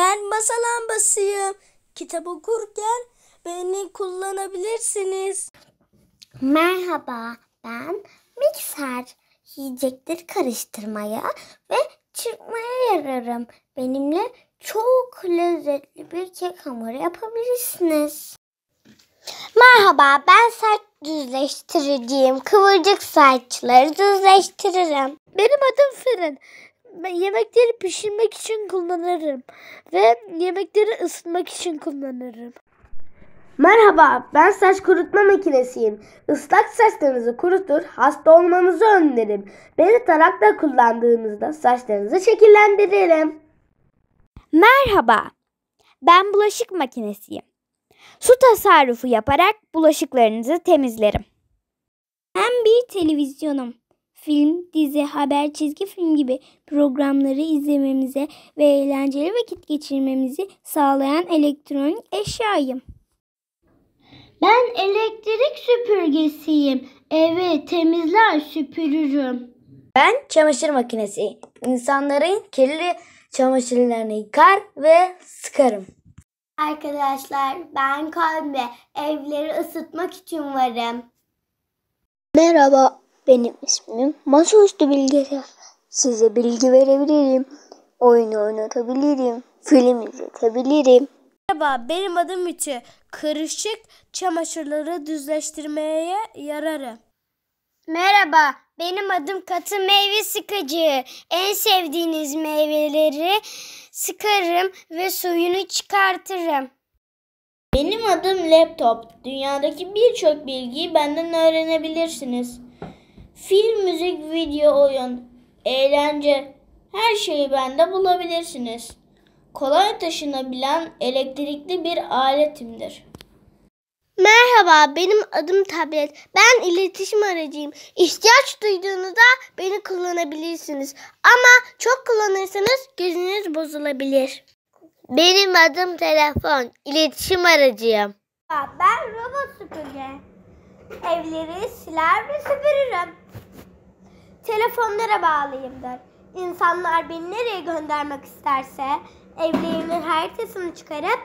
Ben masa lambasıyım. Kitap okurken beni kullanabilirsiniz. Merhaba, ben mikser. Yiyecekleri karıştırmaya ve çırpmaya yararım. Benimle çok lezzetli bir kek hamuru yapabilirsiniz. Merhaba, ben saç düzleştiriciyim. Kıvırcık saçları düzleştiririm. Benim adım Fırın yemekleri pişirmek için kullanırım ve yemekleri ısıtmak için kullanırım. Merhaba, ben saç kurutma makinesiyim. Islak saçlarınızı kurutur, hasta olmanızı önlerim. Beni tarakla kullandığınızda saçlarınızı şekillendiririm. Merhaba, ben bulaşık makinesiyim. Su tasarrufu yaparak bulaşıklarınızı temizlerim. Ben bir televizyonum film, dizi, haber, çizgi film gibi programları izlememize ve eğlenceli vakit geçirmemizi sağlayan elektronik eşyayım. Ben elektrik süpürgesiyim. Evi temizler süpürürüm. Ben çamaşır makinesi. İnsanların kirli çamaşırlarını yıkar ve sıkarım. Arkadaşlar ben Kalbe. Evleri ısıtmak için varım. Merhaba benim ismim Masaüstü Bilgisayar. Size bilgi verebilirim. Oyun oynatabilirim. Film izletebilirim. Merhaba benim adım Üçe. Kırışık çamaşırları düzleştirmeye yararım. Merhaba benim adım Katı Meyve Sıkıcı. En sevdiğiniz meyveleri sıkarım ve suyunu çıkartırım. Benim adım laptop. Dünyadaki birçok bilgiyi benden öğrenebilirsiniz. Film, müzik, video, oyun, eğlence her şeyi bende bulabilirsiniz. Kolay taşınabilen elektrikli bir aletimdir. Merhaba, benim adım Tablet. Ben iletişim aracıyım. İhtiyaç duyduğunuzda beni kullanabilirsiniz. Ama çok kullanırsanız gözünüz bozulabilir. Benim adım telefon. İletişim aracıyım. Ben robot süpürge. Evleri siler ve süpürürüm telefonlara bağlıyımdır. İnsanlar beni nereye göndermek isterse evlerimin haritasını çıkarıp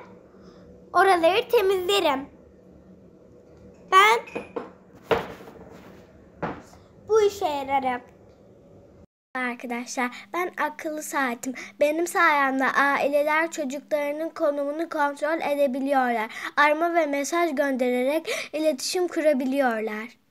oraları temizlerim. Ben bu işe yararım. Arkadaşlar ben akıllı saatim. Benim sayemde aileler çocuklarının konumunu kontrol edebiliyorlar. Arama ve mesaj göndererek iletişim kurabiliyorlar.